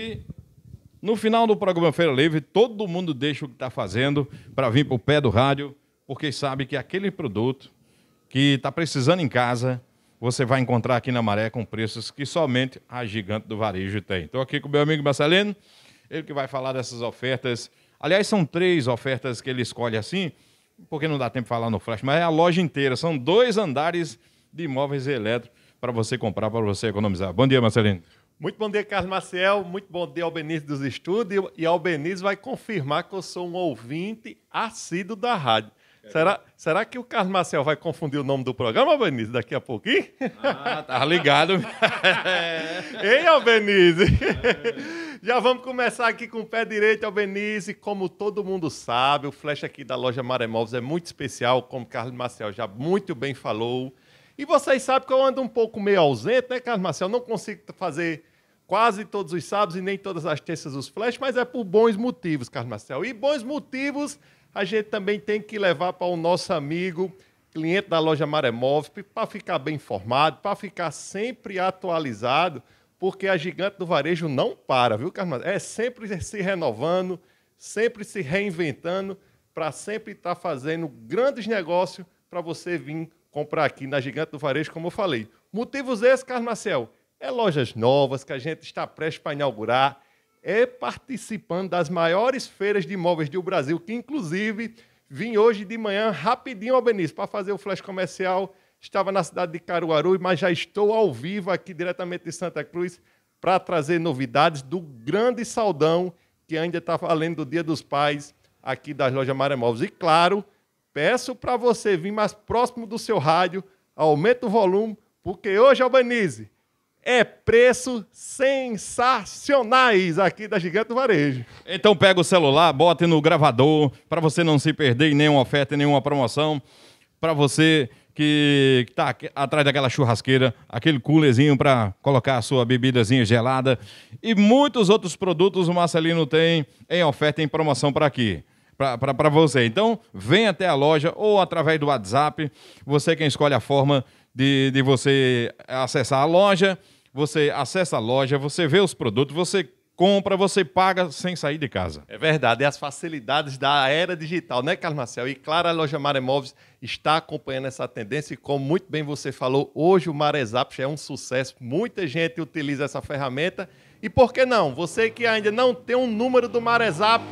E no final do programa Feira Livre, todo mundo deixa o que está fazendo para vir para o pé do rádio, porque sabe que aquele produto que está precisando em casa, você vai encontrar aqui na Maré com preços que somente a gigante do varejo tem. Estou aqui com o meu amigo Marcelino, ele que vai falar dessas ofertas. Aliás, são três ofertas que ele escolhe assim, porque não dá tempo de falar no flash, mas é a loja inteira. São dois andares de imóveis elétricos para você comprar, para você economizar. Bom dia, Marcelino. Muito bom dia, Carlos Maciel. Muito bom dia ao Benício dos Estúdios. E ao Benício vai confirmar que eu sou um ouvinte assíduo da rádio. Será, será que o Carlos Maciel vai confundir o nome do programa, Benício, daqui a pouquinho? Ah, tá, tá ligado. Ei, Albenise! Já vamos começar aqui com o pé direito, Albenise. Como todo mundo sabe, o flash aqui da loja Maremóveis é muito especial, como o Carlos Maciel já muito bem falou. E vocês sabem que eu ando um pouco meio ausente, né, Carlos Maciel? Não consigo fazer quase todos os sábados e nem todas as terças os flash, mas é por bons motivos, Carlos Marcel. E bons motivos a gente também tem que levar para o nosso amigo, cliente da loja Maremov, para ficar bem informado, para ficar sempre atualizado, porque a gigante do varejo não para, viu, Carlos Marcel? É sempre se renovando, sempre se reinventando, para sempre estar tá fazendo grandes negócios para você vir comprar aqui na Gigante do Varejo, como eu falei. Motivos esses, Carlos Marcel, é lojas novas que a gente está prestes para inaugurar, é participando das maiores feiras de imóveis do Brasil, que inclusive vim hoje de manhã rapidinho ao Benício para fazer o flash comercial. Estava na cidade de Caruaru, mas já estou ao vivo aqui diretamente de Santa Cruz para trazer novidades do grande saldão que ainda está valendo do Dia dos Pais aqui das lojas Maremóveis. E claro, peço para você vir mais próximo do seu rádio, aumenta o volume, porque hoje, Albanize, é preços sensacionais aqui da Gigante do Varejo. Então pega o celular, bota no gravador, para você não se perder em nenhuma oferta, em nenhuma promoção. Para você que está atrás daquela churrasqueira, aquele coolerzinho para colocar a sua bebidazinha gelada e muitos outros produtos o Marcelino tem em oferta, em promoção para aqui para você. Então, vem até a loja ou através do WhatsApp, você é quem escolhe a forma de, de você acessar a loja. Você acessa a loja, você vê os produtos, você compra, você paga sem sair de casa. É verdade, é as facilidades da era digital, né, Carlos Marcel? E claro, a loja Maremóveis está acompanhando essa tendência e como muito bem você falou, hoje o Marezap é um sucesso, muita gente utiliza essa ferramenta. E por que não? Você que ainda não tem um número do Marezap,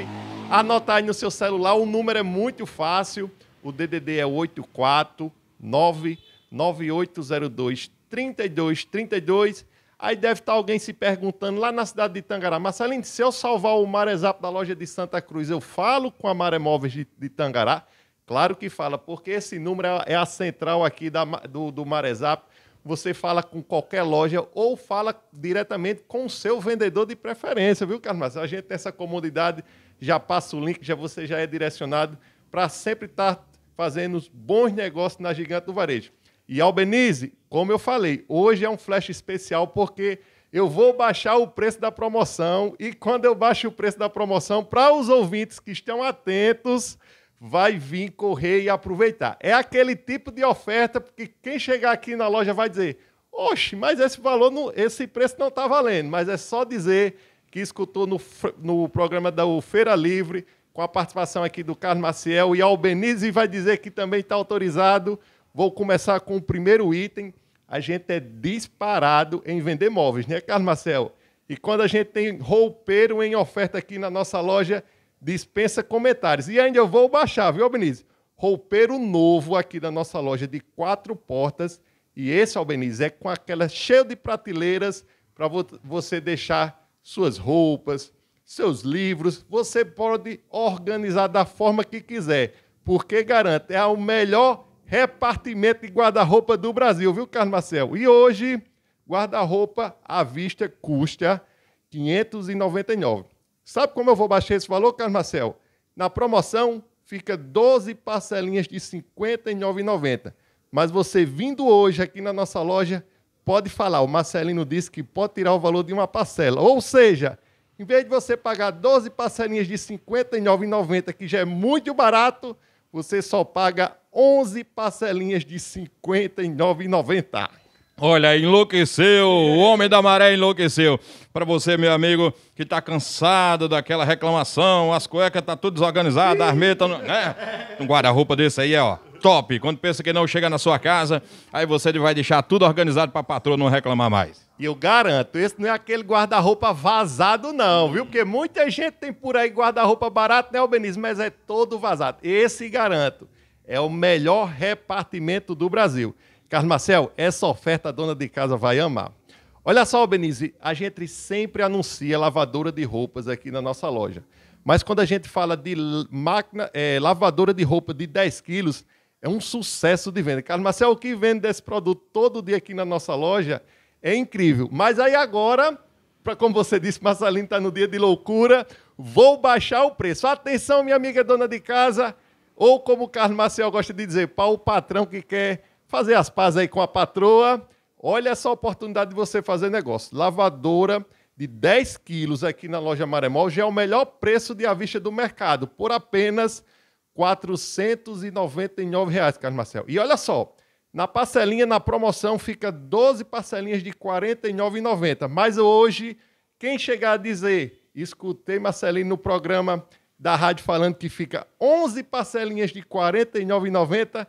anota aí no seu celular, o número é muito fácil, o DDD é 84 9 9802 3232. Aí deve estar alguém se perguntando lá na cidade de Tangará, Marcelino, se eu salvar o Marezap da loja de Santa Cruz, eu falo com a Maré Móveis de, de Tangará? Claro que fala, porque esse número é a é central aqui da, do, do Marezap. Você fala com qualquer loja ou fala diretamente com o seu vendedor de preferência, viu, Carlos Marcelo? A gente tem essa comodidade, já passa o link, já você já é direcionado para sempre estar tá fazendo bons negócios na Gigante do Varejo. E Albenize, como eu falei, hoje é um flash especial porque eu vou baixar o preço da promoção e quando eu baixo o preço da promoção, para os ouvintes que estão atentos, vai vir correr e aproveitar. É aquele tipo de oferta porque quem chegar aqui na loja vai dizer: "Oxe, mas esse valor não, esse preço não está valendo". Mas é só dizer que escutou no, no programa da Feira Livre com a participação aqui do Carlos Maciel e Albenize vai dizer que também está autorizado Vou começar com o primeiro item. A gente é disparado em vender móveis, né, Carlos Marcel? E quando a gente tem roupeiro em oferta aqui na nossa loja, dispensa comentários. E ainda eu vou baixar, viu, Albenise? Roupeiro novo aqui da nossa loja de quatro portas. E esse, Albenise, é com aquela cheia de prateleiras para você deixar suas roupas, seus livros. Você pode organizar da forma que quiser, porque garanto, é o melhor repartimento de guarda-roupa do Brasil, viu, Carlos Marcel? E hoje, guarda-roupa à vista custa 599. Sabe como eu vou baixar esse valor, Carlos Marcel? Na promoção fica 12 parcelinhas de R$ 59,90. Mas você vindo hoje aqui na nossa loja, pode falar. O Marcelino disse que pode tirar o valor de uma parcela. Ou seja, em vez de você pagar 12 parcelinhas de R$ 59,90, que já é muito barato, você só paga 11 parcelinhas de R$ 59,90. Olha, enlouqueceu, o homem da maré enlouqueceu. Para você, meu amigo, que está cansado daquela reclamação, as cuecas tá tudo desorganizado, as metas. Né? Um guarda-roupa desse aí, é, ó, top. Quando pensa que não chega na sua casa, aí você vai deixar tudo organizado para a patroa não reclamar mais. E eu garanto, esse não é aquele guarda-roupa vazado, não, viu? Porque muita gente tem por aí guarda-roupa barato, né, Albenismo? Mas é todo vazado. Esse garanto. É o melhor repartimento do Brasil. Carlos Marcel, essa oferta a dona de casa vai amar. Olha só, Benize, a gente sempre anuncia lavadora de roupas aqui na nossa loja. Mas quando a gente fala de máquina, é, lavadora de roupa de 10 quilos, é um sucesso de venda. Carlos Marcel, o que vende desse produto todo dia aqui na nossa loja é incrível. Mas aí agora, pra, como você disse, Marcelino está no dia de loucura, vou baixar o preço. Atenção, minha amiga dona de casa, ou, como o Carlos Marcel gosta de dizer, para o patrão que quer fazer as pazes aí com a patroa, olha essa oportunidade de você fazer negócio. Lavadora de 10 quilos aqui na loja Maremol já é o melhor preço de avista do mercado, por apenas R$ 499, reais, Carlos Marcel. E olha só, na parcelinha, na promoção, fica 12 parcelinhas de R$ 49,90. Mas hoje, quem chegar a dizer, escutei Marcelinho no programa da rádio falando que fica 11 parcelinhas de R$ 49,90.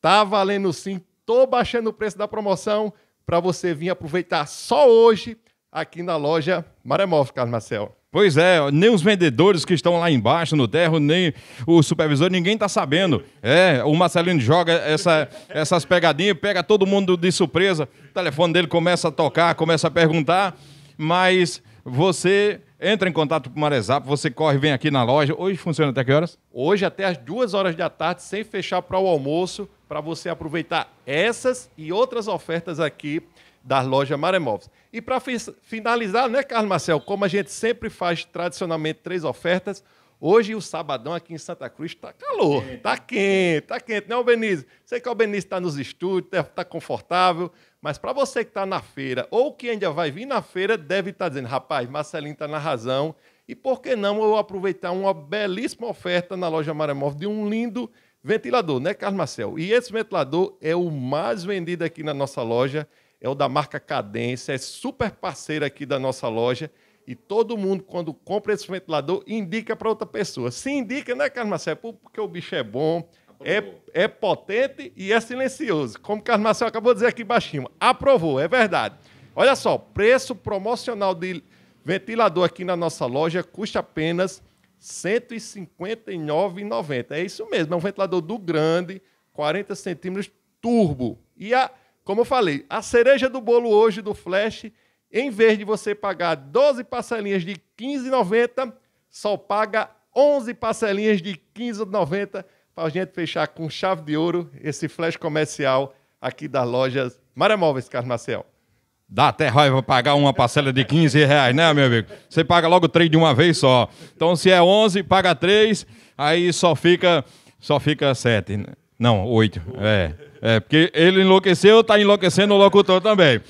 Tá valendo sim. Tô baixando o preço da promoção para você vir aproveitar só hoje aqui na loja Maremov, Carlos Marcel. Pois é, nem os vendedores que estão lá embaixo no terro, nem o supervisor, ninguém está sabendo. É, o Marcelino joga essa, essas pegadinhas, pega todo mundo de surpresa. O telefone dele começa a tocar, começa a perguntar, mas você entra em contato com o Maresap, você corre, vem aqui na loja. Hoje funciona até que horas? Hoje até as duas horas da tarde, sem fechar para o almoço, para você aproveitar essas e outras ofertas aqui da loja Maremóveis. E para finalizar, né, Carlos Marcel, como a gente sempre faz tradicionalmente três ofertas, Hoje o sabadão aqui em Santa Cruz está calor, está quente, está tá quente, né, Benício? Sei que o Benício está nos estúdios, está confortável, mas para você que está na feira ou que ainda vai vir na feira, deve estar tá dizendo, rapaz, Marcelinho está na razão, e por que não eu aproveitar uma belíssima oferta na loja Maremov de um lindo ventilador, né, Carlos Marcel? E esse ventilador é o mais vendido aqui na nossa loja, é o da marca Cadência, é super parceiro aqui da nossa loja, e todo mundo, quando compra esse ventilador, indica para outra pessoa. Se indica, né, Carlos Marcelo? Porque o bicho é bom, é, é potente e é silencioso. Como o Carlos Marcelo acabou de dizer aqui baixinho. Aprovou, é verdade. Olha só, preço promocional de ventilador aqui na nossa loja custa apenas R$ 159,90. É isso mesmo, é um ventilador do grande, 40 centímetros, turbo. E, a, como eu falei, a cereja do bolo hoje do Flash em vez de você pagar 12 parcelinhas de R$ 15,90, só paga 11 parcelinhas de R$ 15,90 para a gente fechar com chave de ouro esse flash comercial aqui das lojas Maramóveis, Carlos Marcel. Dá até raiva pagar uma parcela de 15 reais, né, meu amigo? Você paga logo três de uma vez só. Então, se é 11, paga três, aí só fica, só fica 7. Né? Não, 8. É, é, porque ele enlouqueceu, está enlouquecendo o locutor também.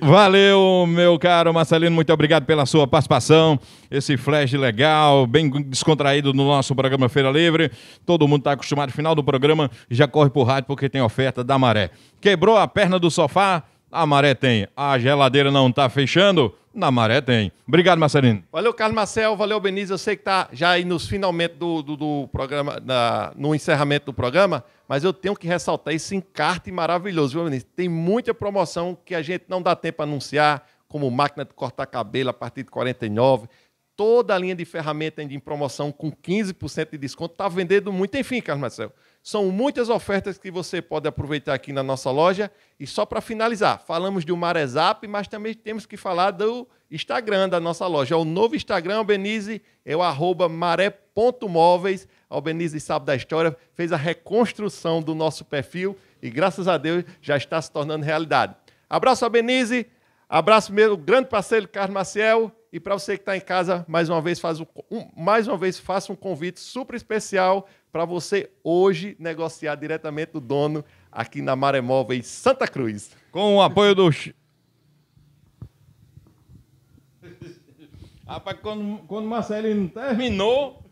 Valeu, meu caro Marcelino, muito obrigado pela sua participação. Esse flash legal, bem descontraído no nosso programa Feira Livre. Todo mundo está acostumado, final do programa já corre pro rádio porque tem oferta da maré. Quebrou a perna do sofá? A maré tem. A geladeira não está fechando? na maré tem. Obrigado, Marcelino. Valeu, Carlos Marcel, valeu, Benício. Eu sei que está já aí nos finalmente do, do, do programa, no encerramento do programa, mas eu tenho que ressaltar esse encarte maravilhoso, viu, Benício? Tem muita promoção que a gente não dá tempo a anunciar, como máquina de cortar cabelo a partir de 49, toda a linha de ferramenta em promoção com 15% de desconto. Está vendendo muito. Enfim, Carlos Marcelo, são muitas ofertas que você pode aproveitar aqui na nossa loja. E só para finalizar, falamos do Zap mas também temos que falar do Instagram da nossa loja. É o novo Instagram, Albenize, é o arroba maré.móveis. Albenize sabe da história, fez a reconstrução do nosso perfil e, graças a Deus, já está se tornando realidade. Abraço, Albenize! Abraço meu grande parceiro Carlos Maciel e para você que está em casa, mais uma vez faz um, mais uma vez faço um convite super especial para você hoje negociar diretamente do dono aqui na Maremóveis Santa Cruz. Com o apoio do Rapaz, quando, quando o Marcelino terminou,